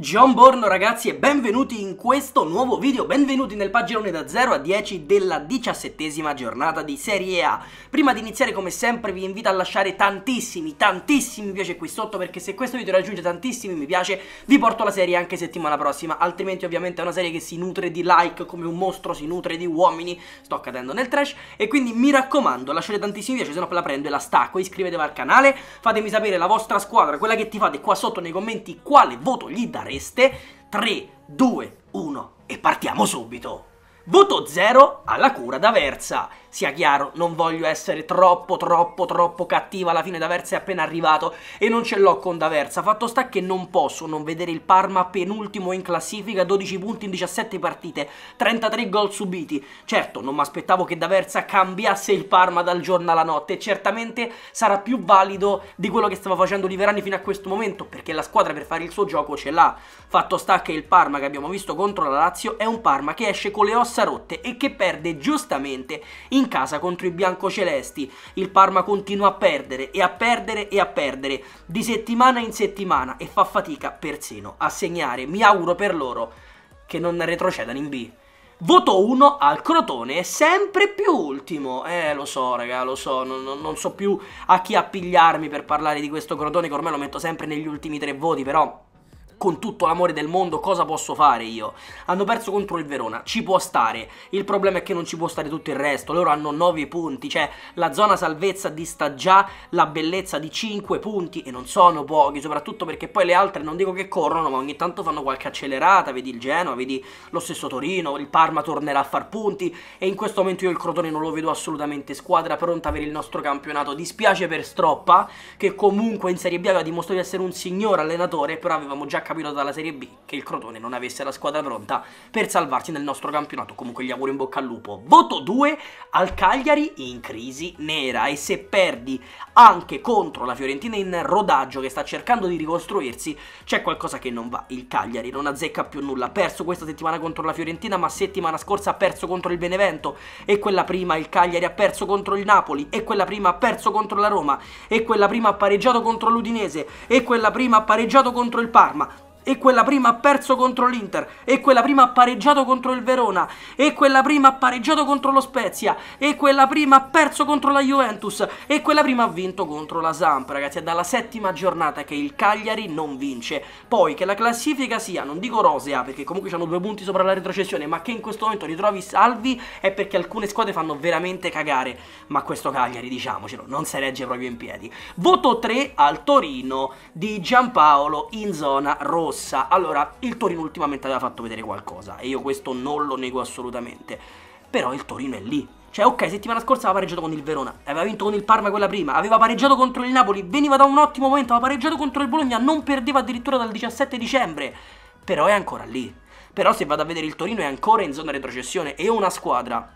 John Borno ragazzi e benvenuti in questo nuovo video, benvenuti nel pagellone da 0 a 10 della diciassettesima giornata di Serie A. Prima di iniziare come sempre vi invito a lasciare tantissimi, tantissimi mi piace qui sotto perché se questo video raggiunge tantissimi mi piace vi porto la serie anche settimana prossima, altrimenti ovviamente è una serie che si nutre di like come un mostro si nutre di uomini, sto cadendo nel trash e quindi mi raccomando lasciate tantissimi piace se no la prendo e la stacco, iscrivetevi al canale, fatemi sapere la vostra squadra, quella che ti fate qua sotto nei commenti quale voto gli dare fareste? 3, 2, 1 e partiamo subito! Voto 0 alla cura d'Aversa. Sia chiaro, non voglio essere troppo troppo troppo cattiva, alla fine D'Aversa è appena arrivato e non ce l'ho con D'Aversa. Fatto sta che non posso non vedere il Parma penultimo in classifica, 12 punti in 17 partite, 33 gol subiti. Certo, non mi aspettavo che D'Aversa cambiasse il Parma dal giorno alla notte e certamente sarà più valido di quello che stava facendo Liverani fino a questo momento, perché la squadra per fare il suo gioco ce l'ha. Fatto sta che il Parma che abbiamo visto contro la Lazio è un Parma che esce con le ossa rotte e che perde giustamente in in casa contro i biancocelesti. Il Parma continua a perdere e a perdere e a perdere di settimana in settimana e fa fatica persino a segnare. Mi auguro per loro che non retrocedano in B. Voto 1 al Crotone, sempre più ultimo. Eh, lo so, raga, lo so, non, non, non so più a chi appigliarmi per parlare di questo Crotone, che ormai lo metto sempre negli ultimi tre voti, però con tutto l'amore del mondo cosa posso fare io? Hanno perso contro il Verona, ci può stare, il problema è che non ci può stare tutto il resto, loro hanno 9 punti, cioè la zona salvezza dista già la bellezza di 5 punti e non sono pochi, soprattutto perché poi le altre non dico che corrono, ma ogni tanto fanno qualche accelerata, vedi il Genoa, vedi lo stesso Torino, il Parma tornerà a far punti e in questo momento io il Crotone non lo vedo assolutamente squadra pronta per il nostro campionato, dispiace per Stroppa che comunque in Serie B aveva dimostrato di essere un signor allenatore, però avevamo già capito dalla Serie B che il Crotone non avesse la squadra pronta per salvarsi nel nostro campionato. Comunque gli auguro in bocca al lupo. Voto 2 al Cagliari in crisi nera e se perdi anche contro la Fiorentina in rodaggio che sta cercando di ricostruirsi, c'è qualcosa che non va. Il Cagliari non azzecca più nulla. Ha perso questa settimana contro la Fiorentina, ma settimana scorsa ha perso contro il Benevento e quella prima il Cagliari ha perso contro il Napoli e quella prima ha perso contro la Roma e quella prima ha pareggiato contro l'Udinese e quella prima ha pareggiato contro il Parma e quella prima ha perso contro l'Inter, e quella prima ha pareggiato contro il Verona, e quella prima ha pareggiato contro lo Spezia, e quella prima ha perso contro la Juventus, e quella prima ha vinto contro la Samp, ragazzi, è dalla settima giornata che il Cagliari non vince. Poi che la classifica sia, non dico rosea, perché comunque hanno due punti sopra la retrocessione, ma che in questo momento ritrovi salvi è perché alcune squadre fanno veramente cagare, ma questo Cagliari, diciamocelo, non si regge proprio in piedi. Voto 3 al Torino di Giampaolo in zona rossa rossa, allora il Torino ultimamente aveva fatto vedere qualcosa e io questo non lo nego assolutamente. Però il Torino è lì. Cioè, ok, settimana scorsa aveva pareggiato con il Verona, aveva vinto con il Parma quella prima, aveva pareggiato contro il Napoli, veniva da un ottimo momento, aveva pareggiato contro il Bologna, non perdeva addirittura dal 17 dicembre. Però è ancora lì. Però se vado a vedere il Torino è ancora in zona retrocessione e una squadra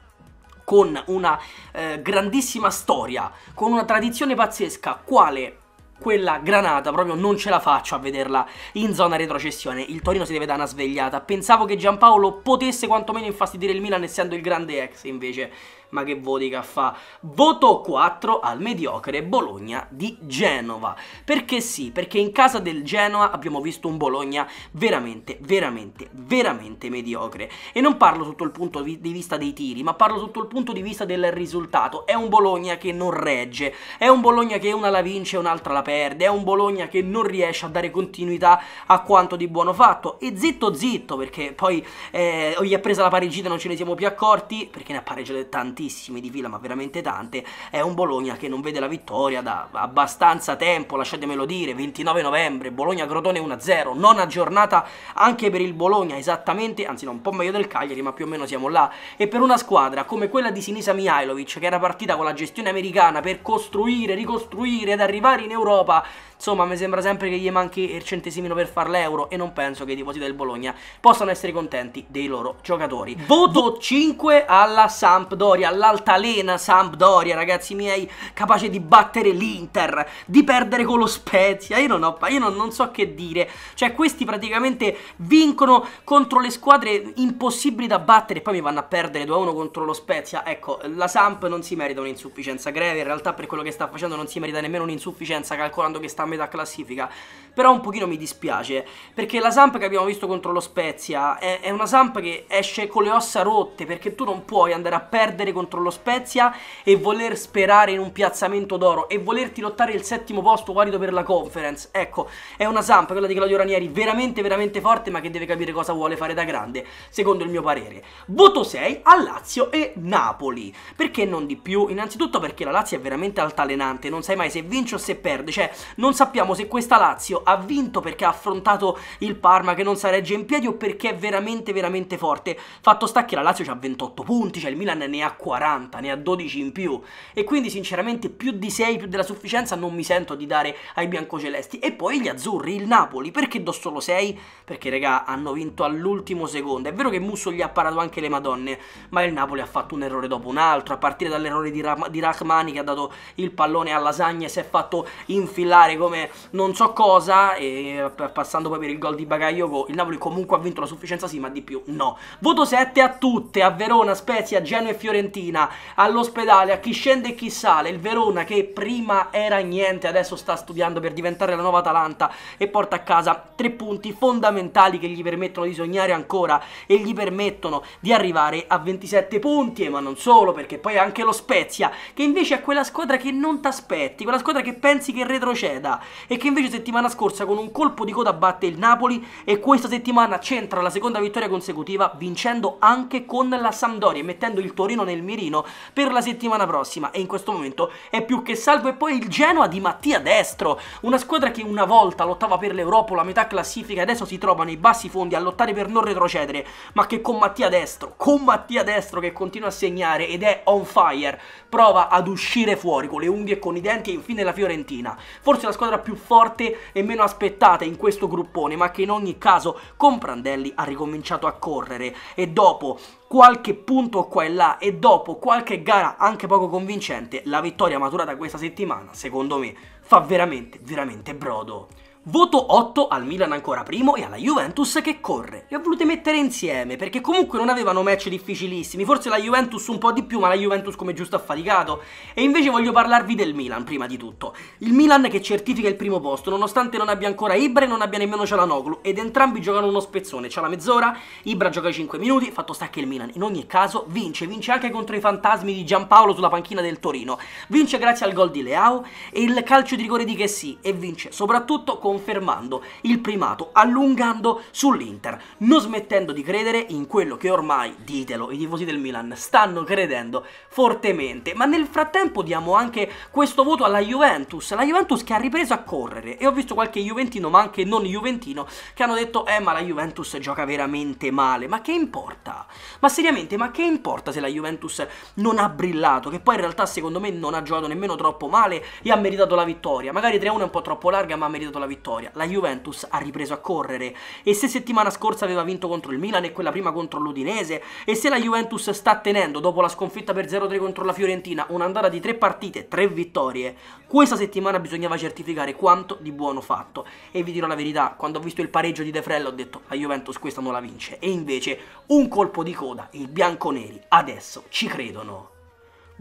con una eh, grandissima storia, con una tradizione pazzesca, quale quella granata proprio non ce la faccio a vederla in zona retrocessione. Il Torino si deve dare una svegliata. Pensavo che Giampaolo potesse quantomeno infastidire il Milan essendo il grande ex, invece ma che voti che fa? Voto 4 al mediocre Bologna di Genova. Perché sì? Perché in casa del Genova abbiamo visto un Bologna veramente, veramente, veramente mediocre. E non parlo sotto il punto di vista dei tiri, ma parlo sotto il punto di vista del risultato. È un Bologna che non regge, è un Bologna che una la vince e un'altra la perde, è un Bologna che non riesce a dare continuità a quanto di buono fatto. E zitto zitto, perché poi eh, gli è presa la parigita e non ce ne siamo più accorti, perché ne ha pareggiate tanti tantissime di fila, ma veramente tante, è un Bologna che non vede la vittoria da abbastanza tempo, lasciatemelo dire, 29 novembre, Bologna-Crotone 1-0, non aggiornata anche per il Bologna, esattamente, anzi no, un po' meglio del Cagliari, ma più o meno siamo là, e per una squadra come quella di Sinisa Mihailovic, che era partita con la gestione americana per costruire, ricostruire ed arrivare in Europa, insomma mi sembra sempre che gli manchi il centesimino per far l'euro e non penso che i tifosi del Bologna possano essere contenti dei loro giocatori. Voto 5 alla Sampdoria, all'altalena Sampdoria, ragazzi miei, capace di battere l'Inter, di perdere con lo Spezia. Io non, ho, io non, non so che dire. Cioè, questi praticamente vincono contro le squadre impossibili da battere e poi mi vanno a perdere 2-1 contro lo Spezia. Ecco, la Samp non si merita un'insufficienza greve, in realtà per quello che sta facendo non si merita nemmeno un'insufficienza calcolando che sta a metà classifica. Però un pochino mi dispiace, perché la Samp che abbiamo visto contro lo Spezia è, è una Samp che esce con le ossa rotte, perché tu non puoi andare a perdere perdere contro lo Spezia e voler sperare in un piazzamento d'oro e volerti lottare il settimo posto valido per la conference. Ecco, è una zampa quella di Claudio Ranieri veramente veramente forte ma che deve capire cosa vuole fare da grande, secondo il mio parere. Voto 6 a Lazio e Napoli. Perché non di più? Innanzitutto perché la Lazio è veramente altalenante, non sai mai se vince o se perde, cioè non sappiamo se questa Lazio ha vinto perché ha affrontato il Parma che non si regge in piedi o perché è veramente veramente forte. Fatto sta che la Lazio ha 28 punti, cioè il Milan ne ha 40, ne ha 12 in più. E quindi sinceramente più di 6, più della sufficienza non mi sento di dare ai biancocelesti. E poi gli azzurri, il Napoli, perché do solo 6? Perché raga hanno vinto all'ultimo secondo. È vero che Musso gli ha parato anche le madonne, ma il Napoli ha fatto un errore dopo un altro, a partire dall'errore di, Ra- di Rachmani che ha dato il pallone a Lasagna e si è fatto infilare come non so cosa, e passando poi per il gol di Bagaglioco, il Napoli comunque ha vinto la sufficienza sì, ma di più no. Voto 7 a tutte, a Verona, Spezia, Genoa e Fiorentina Fiorentina, all'ospedale, a chi scende e chi sale, il Verona che prima era niente, adesso sta studiando per diventare la nuova Atalanta e porta a casa tre punti fondamentali che gli permettono di sognare ancora e gli permettono di arrivare a 27 punti, eh, ma non solo, perché poi anche lo Spezia, che invece è quella squadra che non ti aspetti, quella squadra che pensi che retroceda e che invece settimana scorsa con un colpo di coda batte il Napoli e questa settimana centra la seconda vittoria consecutiva vincendo anche con la Sampdoria e mettendo il Torino nel del mirino per la settimana prossima e in questo momento è più che salvo e poi il Genoa di Mattia Destro, una squadra che una volta lottava per l'Europa, la metà classifica adesso si trova nei bassi fondi a lottare per non retrocedere, ma che con Mattia Destro, con Mattia Destro che continua a segnare ed è on fire, prova ad uscire fuori con le unghie e con i denti e infine la Fiorentina, forse la squadra più forte e meno aspettata in questo gruppone, ma che in ogni caso con Prandelli ha ricominciato a correre e dopo qualche punto qua e là e dopo dopo qualche gara anche poco convincente, la vittoria maturata questa settimana, secondo me, fa veramente, veramente brodo. Voto 8 al Milan ancora primo e alla Juventus che corre. Le ho volute mettere insieme perché comunque non avevano match difficilissimi, forse la Juventus un po' di più ma la Juventus come giusto ha faticato. E invece voglio parlarvi del Milan prima di tutto. Il Milan che certifica il primo posto nonostante non abbia ancora Ibra e non abbia nemmeno Cialanoglu ed entrambi giocano uno spezzone. C'ha la mezz'ora, Ibra gioca i 5 minuti, fatto sta che il Milan in ogni caso vince. Vince anche contro i fantasmi di Giampaolo sulla panchina del Torino. Vince grazie al gol di Leao e il calcio di rigore di Chessy e vince soprattutto con confermando il primato, allungando sull'Inter, non smettendo di credere in quello che ormai, ditelo, i tifosi del Milan stanno credendo fortemente. Ma nel frattempo diamo anche questo voto alla Juventus, la Juventus che ha ripreso a correre e ho visto qualche Juventino ma anche non Juventino che hanno detto eh ma la Juventus gioca veramente male, ma che importa? Ma seriamente, ma che importa se la Juventus non ha brillato, che poi in realtà secondo me non ha giocato nemmeno troppo male e ha meritato la vittoria, magari 3-1 è un po' troppo larga ma ha meritato la vittoria vittoria. La Juventus ha ripreso a correre e se settimana scorsa aveva vinto contro il Milan e quella prima contro l'Udinese e se la Juventus sta tenendo dopo la sconfitta per 0-3 contro la Fiorentina un'andata di tre partite, tre vittorie, questa settimana bisognava certificare quanto di buono fatto. E vi dirò la verità, quando ho visto il pareggio di De Frella ho detto la Juventus questa non la vince e invece un colpo di coda, i bianconeri adesso ci credono.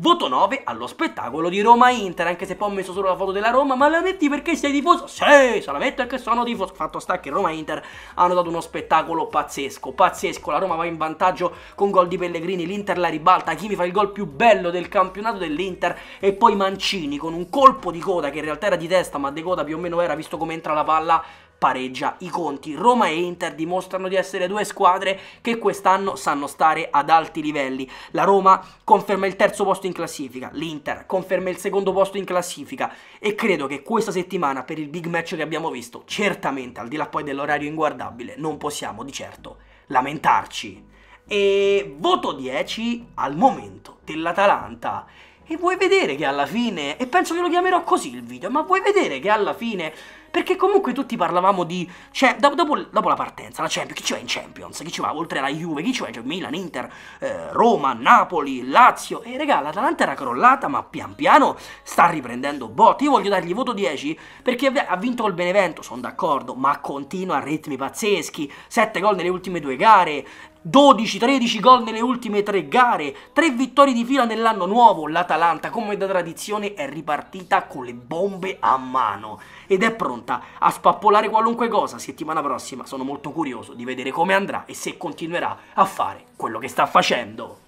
Voto 9 allo spettacolo di Roma-Inter, anche se poi ho messo solo la foto della Roma, ma la metti perché sei tifoso? Sì, se la metto perché sono tifoso. Fatto sta che Roma-Inter hanno dato uno spettacolo pazzesco, pazzesco. La Roma va in vantaggio con gol di Pellegrini, l'Inter la ribalta, Kimi fa il gol più bello del campionato dell'Inter e poi Mancini con un colpo di coda che in realtà era di testa, ma di coda più o meno era visto come entra la palla pareggia i conti. Roma e Inter dimostrano di essere due squadre che quest'anno sanno stare ad alti livelli. La Roma conferma il terzo posto in classifica, l'Inter conferma il secondo posto in classifica e credo che questa settimana per il big match che abbiamo visto, certamente al di là poi dell'orario inguardabile, non possiamo di certo lamentarci. E voto 10 al momento dell'Atalanta. E vuoi vedere che alla fine, e penso che lo chiamerò così il video, ma vuoi vedere che alla fine, perché comunque tutti parlavamo di, cioè, dopo, dopo, dopo la partenza, la Champions, chi ci va in Champions? Chi ci va oltre la Juve? Chi ci va? Cioè, Milan, Inter, eh, Roma, Napoli, Lazio, e regà, l'Atalanta era crollata, ma pian piano sta riprendendo botti. Io voglio dargli voto 10 perché ha vinto col Benevento, sono d'accordo, ma continua a ritmi pazzeschi, 7 gol nelle ultime due gare, 12-13 gol nelle ultime tre gare, 3 vittorie di fila nell'anno nuovo, l'Atalanta come da tradizione è ripartita con le bombe a mano ed è pronta a spappolare qualunque cosa settimana prossima, sono molto curioso di vedere come andrà e se continuerà a fare quello che sta facendo.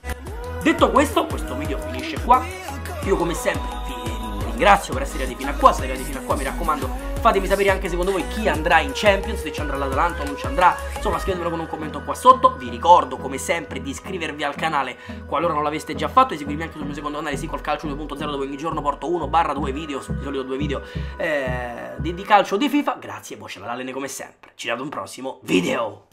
Detto questo, questo video finisce qua, io come sempre ringrazio per essere arrivati fino a qua, se siete arrivati fino a qua mi raccomando fatemi sapere anche secondo voi chi andrà in Champions, se ci andrà l'Atalanta o non ci andrà, insomma scrivetemelo con un commento qua sotto, vi ricordo come sempre di iscrivervi al canale qualora non l'aveste già fatto, e seguirmi anche sul mio secondo canale, sì col calcio 2.0 dove ogni giorno porto 1 barra 2 video, di solito 2 video eh, di, di calcio di FIFA, grazie e poi ce la come sempre, ci vediamo in un prossimo video!